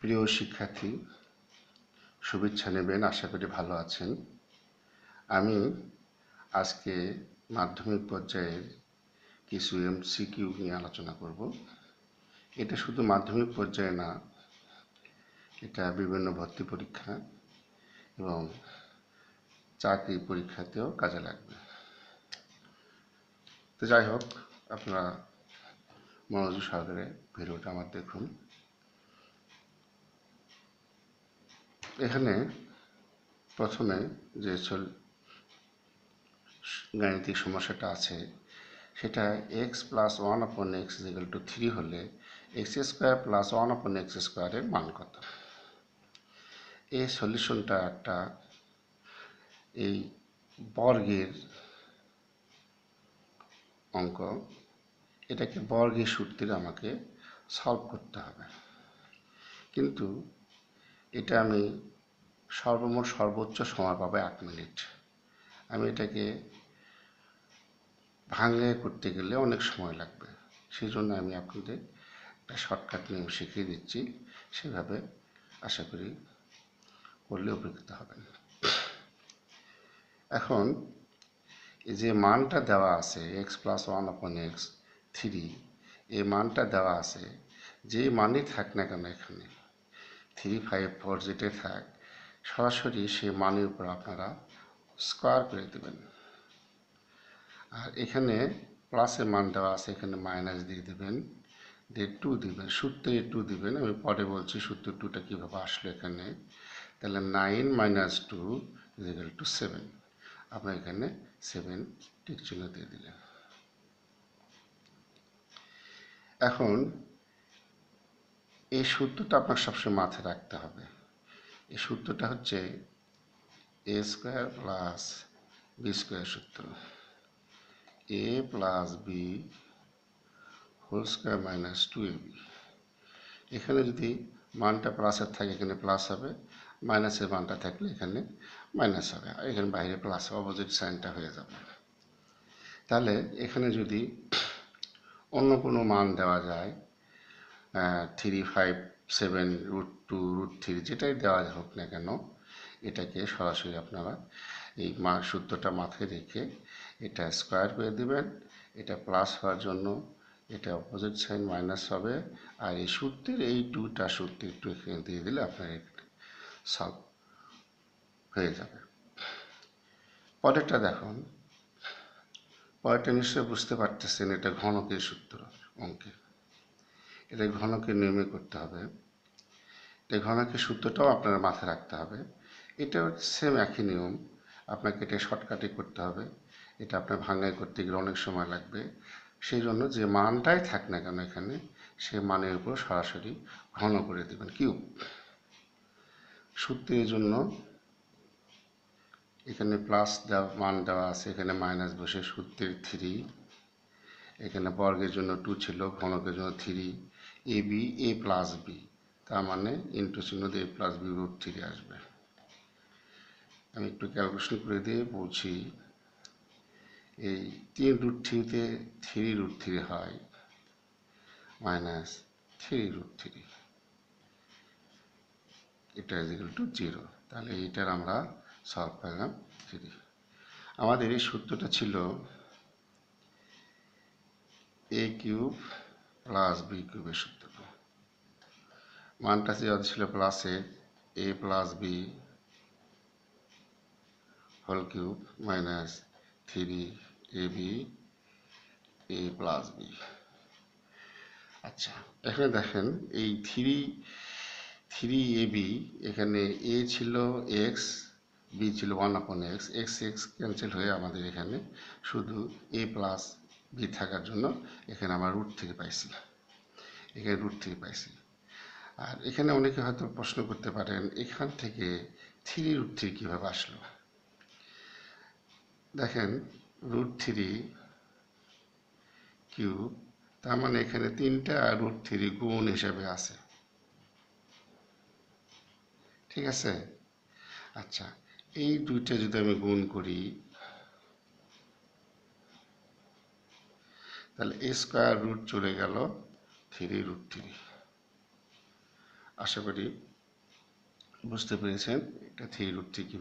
প্রিয় শিক্ষার্থী শুভেচ্ছা নেবেন আশা করি ভালো আছেন আমি আজকে মাধ্যমিক পর্যায়ের কিছু এম সিকিউ নিয়ে আলোচনা করব এটা শুধু মাধ্যমিক পর্যায়ে না এটা বিভিন্ন ভর্তি পরীক্ষা এবং চাকরি পরীক্ষাতেও কাজে লাগবে তো যাই হোক আপনারা মনোযোগ সহকারে ভিডিওটা আমার দেখুন এখানে প্রথমে যে গাণিতিক সমস্যাটা আছে সেটা এক্স প্লাস ওয়ান আপন এক্স ইজিক্যাল টু থ্রি হলে এক্স স্কোয়ার প্লাস ওয়ান আপন এক্স স্কোয়ারের মান কত এই সলিউশনটা একটা এই বর্গের অঙ্ক এটাকে বর্গের সূত্রে আমাকে সলভ করতে হবে কিন্তু এটা আমি সর্বমোট সর্বোচ্চ সময় পাবো এক মিনিট আমি এটাকে ভাঙে করতে গেলে অনেক সময় লাগবে সেই জন্য আমি আপনাদের একটা শর্টকাট নিয়ম শিখিয়ে দিচ্ছি সেভাবে আশা করি করলে উপকৃত হবেন এখন যে মানটা দেওয়া আছে X plus one upon X three এই মানটা দেওয়া আছে যে মানই থাক না কেন এখানে থ্রি ফাইভ ফোর যেটা থাক সরাসরি সেই মানের উপর আপনারা স্কোয়ার করে দেবেন আর এখানে প্লাসের মান দেওয়া আছে এখানে মাইনাস দিয়ে দেবেন দিয়ে টু দেবেন সূত্রে টু দেবেন আমি পরে বলছি সূত্র টুটা কীভাবে আসলো এখানে তাহলে nine minus two is equal to seven আপনার এখানে সেভেন টিক চিহ্ন দিয়ে দিলেন এখন এই সূত্রটা আপনার সবসময় মাথায় রাখতে হবে এই সূত্রটা হচ্ছে a square plus b square সূত্র a plus b whole square minus two a b এখানে যদি মানটা প্লাসের থাকে এখানে প্লাস হবে মাইনাসের মানটা থাকলে এখানে মাইনাস হবে আর এখানে বাইরে প্লাস অপোজিট সাইনটা হয়ে যাবে তাহলে এখানে যদি অন্য কোনো মান দেওয়া যায় three five seven root two root three যেটাই দেওয়া হোক না কেন এটাকে সরাসরি আপনারা এই মা সূত্রটা মাথায় রেখে এটা স্কোয়ার করে দেবেন এটা প্লাস হওয়ার জন্য এটা অপোজিট সাইন মাইনাস হবে আর এই সূত্রের এই দুটা সূত্র একটু এখানে দিয়ে দিলে আপনার সলভ হয়ে যাবে পরেরটা দেখুন পরেরটা নিশ্চয়ই বুঝতে পারতেছেন এটা ঘনকের সূত্র অঙ্কের এটা ঘনকে নিয়মে করতে হবে এটা ঘনকের সূত্রটাও আপনার মাথায় রাখতে হবে হচ্ছে সেম একই নিয়ম আপনাকে এটা শর্টকাটে করতে হবে এটা আপনার ভাঙ্গায় করতে গেলে অনেক সময় লাগবে সেই জন্য যে মানটাই থাক না কেন এখানে সে মানের উপর সরাসরি ঘন করে দেবেন কিউব সূত্রের জন্য এখানে প্লাস দেওয়া মান দেওয়া আছে এখানে মাইনাস বসে সূত্রের থ্রি এখানে বর্গের জন্য টু ছিল ঘনকের জন্য three a b a plus b তার মানে ইন্টু চিহ্ন দিয়ে a plus b root three আসবে আমি একটু ক্যালকুলেশন করে দিয়ে বলছি এই তিন রুট থ্রিতে থ্রি রুট থ্রি হয় মাইনাস থ্রি রুট থ্রি এটা ইজিক্যাল টু জিরো তাহলে এটার আমরা সলভ পেলাম থ্রি আমাদের এই সূত্রটা ছিল এ কিউব প্লাস বি কিউবের সূত্র মানটা চেয়ে ছিল plus eight a plus b whole cube minus three a b a plus b আচ্ছা এখানে দেখেন এই থ্রি থ্রি এ বি এখানে এ ছিল এক্স বি ছিল ওয়ান আপন এক্স এক্স এক্স ক্যান্সেল হয়ে আমাদের এখানে শুধু এ প্লাস বি থাকার জন্য এখানে আমার রুট থেকে পাইছিলাম এখানে রুট থেকে পাইছি আর এখানে অনেকে হয়তো প্রশ্ন করতে পারেন এখান থেকে থ্রি রুট থ্রি কীভাবে আসলো দেখেন রুট থ্রি কিউ তার মানে এখানে তিনটা রুট থ্রি গুণ হিসাবে আছে ঠিক আছে আচ্ছা এই দুইটা যদি আমি গুণ করি তাহলে এ স্কোয়ার রুট চলে গেল থ্রি রুট থ্রি আশা করি বুঝতে পেরেছেন এটা থ্রি রুট থ্রি